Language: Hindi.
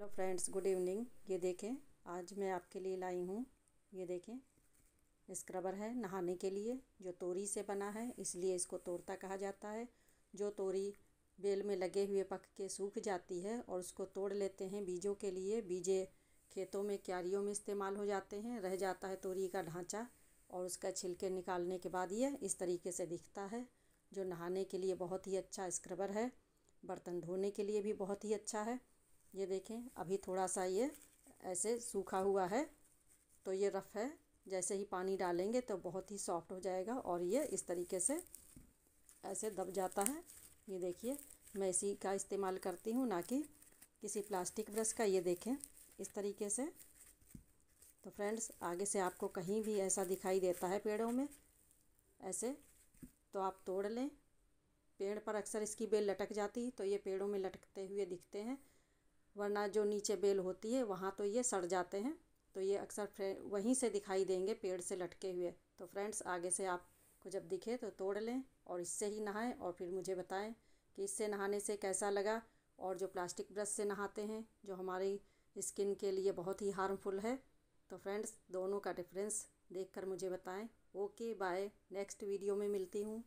हेलो फ्रेंड्स गुड इवनिंग ये देखें आज मैं आपके लिए लाई हूँ ये देखें स्क्रबर है नहाने के लिए जो तोरी से बना है इसलिए इसको तोरता कहा जाता है जो तोरी बेल में लगे हुए पक के सूख जाती है और उसको तोड़ लेते हैं बीजों के लिए बीजे खेतों में क्यारियों में इस्तेमाल हो जाते हैं रह जाता है तोरी का ढांचा और उसका छिलके निकालने के बाद ये इस तरीके से दिखता है जो नहाने के लिए बहुत ही अच्छा स्क्रबर है बर्तन धोने के लिए भी बहुत ही अच्छा है ये देखें अभी थोड़ा सा ये ऐसे सूखा हुआ है तो ये रफ़ है जैसे ही पानी डालेंगे तो बहुत ही सॉफ्ट हो जाएगा और ये इस तरीके से ऐसे दब जाता है ये देखिए मैं इसी का इस्तेमाल करती हूँ ना कि किसी प्लास्टिक ब्रश का ये देखें इस तरीके से तो फ्रेंड्स आगे से आपको कहीं भी ऐसा दिखाई देता है पेड़ों में ऐसे तो आप तोड़ लें पेड़ पर अक्सर इसकी बेल लटक जाती तो ये पेड़ों में लटकते हुए दिखते हैं वरना जो नीचे बेल होती है वहाँ तो ये सड़ जाते हैं तो ये अक्सर वहीं से दिखाई देंगे पेड़ से लटके हुए तो फ्रेंड्स आगे से आपको जब दिखे तो तोड़ लें और इससे ही नहाएं और फिर मुझे बताएं कि इससे नहाने से कैसा लगा और जो प्लास्टिक ब्रश से नहाते हैं जो हमारी स्किन के लिए बहुत ही हार्मफुल है तो फ्रेंड्स दोनों का डिफरेंस देखकर मुझे बताएं ओके बाय नेक्स्ट वीडियो में मिलती हूँ